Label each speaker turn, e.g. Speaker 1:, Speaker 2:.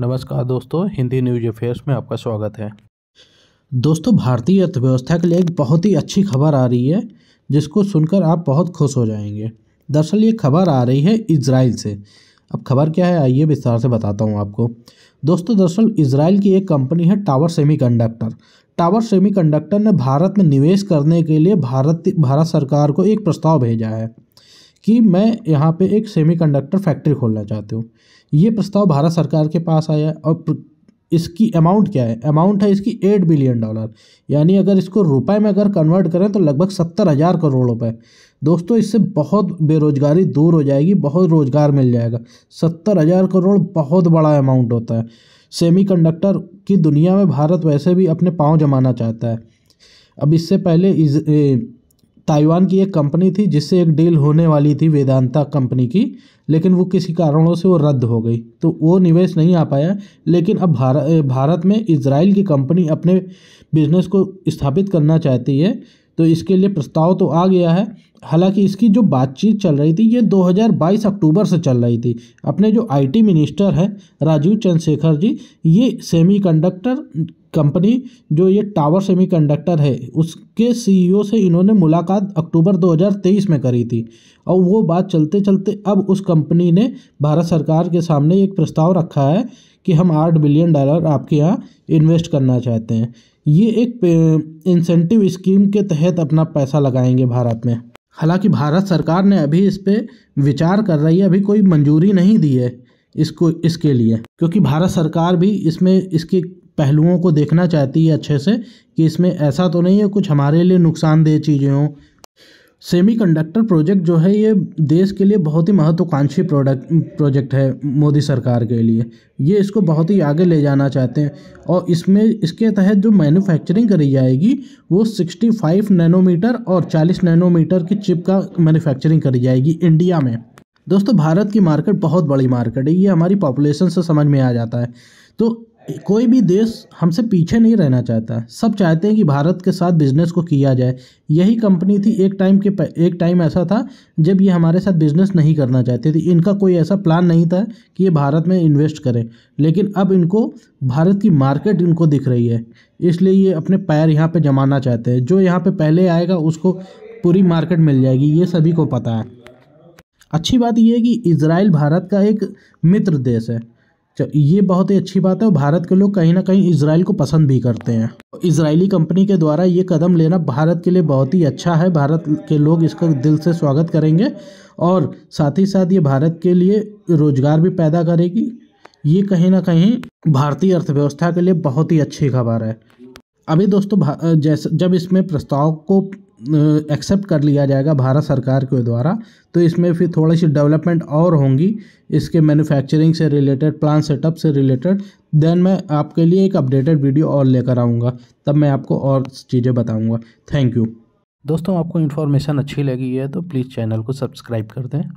Speaker 1: नमस्कार दोस्तों Hindi news affairs में आपका स्वागत है दोस्तों भारतीय अर्थव्यवस्था के लिए एक बहुत ही अच्छी खबर आ रही है जिसको सुनकर आप बहुत खुश हो जाएंगे दरअसल ये खबर आ रही है इसराइल से अब खबर क्या है आइए विस्तार से बताता हूँ आपको दोस्तों दरअसल इसराइल की एक कंपनी है टावर सेमीकंडक्टर टावर सेमीकंडक्टर ने भारत में निवेश करने के लिए भारत भारत सरकार को एक प्रस्ताव भेजा है कि मैं यहाँ पे एक सेमीकंडक्टर फैक्ट्री खोलना चाहते हूँ ये प्रस्ताव भारत सरकार के पास आया और इसकी अमाउंट क्या है अमाउंट है इसकी एट बिलियन डॉलर यानी अगर इसको रुपए में अगर कन्वर्ट करें तो लगभग सत्तर हज़ार करोड़ रुपए दोस्तों इससे बहुत बेरोजगारी दूर हो जाएगी बहुत रोज़गार मिल जाएगा सत्तर हज़ार करोड़ बहुत बड़ा अमाउंट होता है सेमीकंडक्टर की दुनिया में भारत वैसे भी अपने पाँव जमाना चाहता है अब इससे पहले इस, ए, ताइवान की एक कंपनी थी जिससे एक डील होने वाली थी वेदांता कंपनी की लेकिन वो किसी कारणों से वो रद्द हो गई तो वो निवेश नहीं आ पाया लेकिन अब भारत भारत में इसराइल की कंपनी अपने बिजनेस को स्थापित करना चाहती है तो इसके लिए प्रस्ताव तो आ गया है हालांकि इसकी जो बातचीत चल रही थी ये 2022 अक्टूबर से चल रही थी अपने जो आईटी मिनिस्टर हैं राजीव चंद्रशेखर जी ये सेमीकंडक्टर कंपनी जो ये टावर सेमीकंडक्टर है उसके सीईओ e से इन्होंने मुलाकात अक्टूबर 2023 में करी थी और वो बात चलते चलते अब उस कंपनी ने भारत सरकार के सामने एक प्रस्ताव रखा है कि हम आठ बिलियन डॉलर आपके यहाँ इन्वेस्ट करना चाहते हैं ये एक इंसेंटिव स्कीम के तहत अपना पैसा लगाएंगे भारत में हालांकि भारत सरकार ने अभी इस पर विचार कर रही है अभी कोई मंजूरी नहीं दी है इसको इसके लिए क्योंकि भारत सरकार भी इसमें इसके पहलुओं को देखना चाहती है अच्छे से कि इसमें ऐसा तो नहीं है कुछ हमारे लिए नुकसानदेह चीज़ें हों सेमीकंडक्टर प्रोजेक्ट जो है ये देश के लिए बहुत ही महत्वाकांक्षी प्रोडक्ट प्रोजेक्ट है मोदी सरकार के लिए ये इसको बहुत ही आगे ले जाना चाहते हैं और इसमें इसके तहत जो मैन्युफैक्चरिंग करी जाएगी वो 65 नैनोमीटर और 40 नैनोमीटर की चिप का मैन्युफैक्चरिंग करी जाएगी इंडिया में दोस्तों भारत की मार्केट बहुत बड़ी मार्केट है ये हमारी पॉपुलेशन से समझ में आ जाता है तो कोई भी देश हमसे पीछे नहीं रहना चाहता सब चाहते हैं कि भारत के साथ बिजनेस को किया जाए यही कंपनी थी एक टाइम के एक टाइम ऐसा था जब ये हमारे साथ बिजनेस नहीं करना चाहते थे इनका कोई ऐसा प्लान नहीं था कि ये भारत में इन्वेस्ट करें लेकिन अब इनको भारत की मार्केट इनको दिख रही है इसलिए ये अपने पैर यहाँ पर जमाना चाहते हैं जो यहाँ पर पहले आएगा उसको पूरी मार्केट मिल जाएगी ये सभी को पता है अच्छी बात यह है कि इसराइल भारत का एक मित्र देश है ये बहुत ही अच्छी बात है और भारत के लोग कहीं ना कहीं इसराइल को पसंद भी करते हैं इसराइली कंपनी के द्वारा ये कदम लेना भारत के लिए बहुत ही अच्छा है भारत के लोग इसका दिल से स्वागत करेंगे और साथ ही साथ ये भारत के लिए रोजगार भी पैदा करेगी ये कहीं ना कहीं भारतीय अर्थव्यवस्था के लिए बहुत ही अच्छी खबर है अभी दोस्तों जैसे जब इसमें प्रस्ताव को एक्सेप्ट कर लिया जाएगा भारत सरकार के द्वारा तो इसमें फिर थोड़ी सी डेवलपमेंट और होंगी इसके मैन्युफैक्चरिंग से रिलेटेड प्लान सेटअप से रिलेटेड देन मैं आपके लिए एक अपडेटेड वीडियो और लेकर आऊँगा तब मैं आपको और चीज़ें बताऊँगा थैंक यू दोस्तों आपको इन्फॉर्मेशन अच्छी लगी है तो प्लीज़ चैनल को सब्सक्राइब कर दें